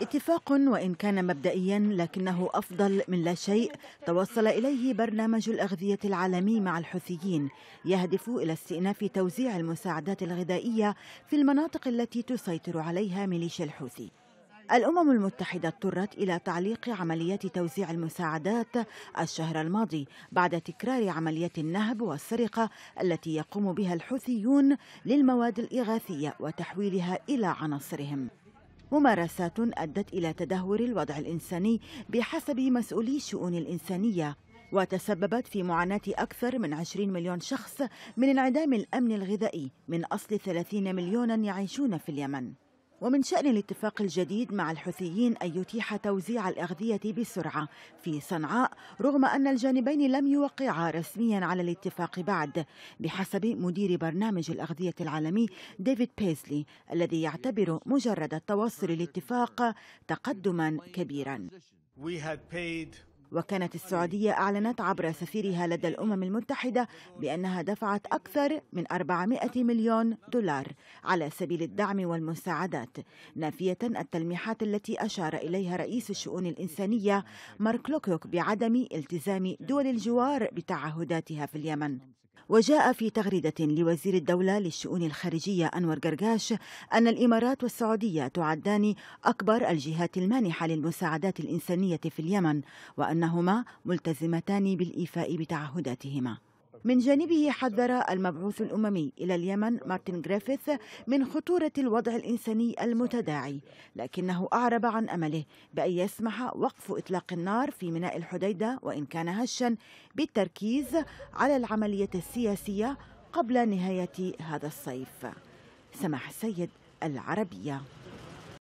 اتفاق وإن كان مبدئيا لكنه أفضل من لا شيء توصل إليه برنامج الأغذية العالمي مع الحوثيين يهدف إلى استئناف توزيع المساعدات الغذائية في المناطق التي تسيطر عليها ميليشيا الحوثي الأمم المتحدة اضطرت إلى تعليق عمليات توزيع المساعدات الشهر الماضي بعد تكرار عمليات النهب والسرقة التي يقوم بها الحوثيون للمواد الإغاثية وتحويلها إلى عناصرهم ممارسات أدت إلى تدهور الوضع الإنساني بحسب مسؤولي الشؤون الإنسانية وتسببت في معاناة أكثر من 20 مليون شخص من انعدام الأمن الغذائي من أصل 30 مليونا يعيشون في اليمن ومن شأن الاتفاق الجديد مع الحوثيين أن يتيح توزيع الأغذية بسرعة في صنعاء رغم أن الجانبين لم يوقعا رسميا على الاتفاق بعد بحسب مدير برنامج الأغذية العالمي ديفيد بيزلي الذي يعتبر مجرد التوصل الاتفاق تقدما كبيرا وكانت السعودية أعلنت عبر سفيرها لدى الأمم المتحدة بأنها دفعت أكثر من 400 مليون دولار على سبيل الدعم والمساعدات نافية التلميحات التي أشار إليها رئيس الشؤون الإنسانية مارك لوكوك بعدم التزام دول الجوار بتعهداتها في اليمن وجاء في تغريدة لوزير الدولة للشؤون الخارجية أنور قرقاش أن الإمارات والسعودية تعدان أكبر الجهات المانحة للمساعدات الإنسانية في اليمن وأنهما ملتزمتان بالإيفاء بتعهداتهما من جانبه حذر المبعوث الأممي إلى اليمن مارتن جريفيث من خطورة الوضع الإنساني المتداعي لكنه أعرب عن أمله بأن يسمح وقف إطلاق النار في ميناء الحديدة وإن كان هشا بالتركيز على العملية السياسية قبل نهاية هذا الصيف سماح السيد العربية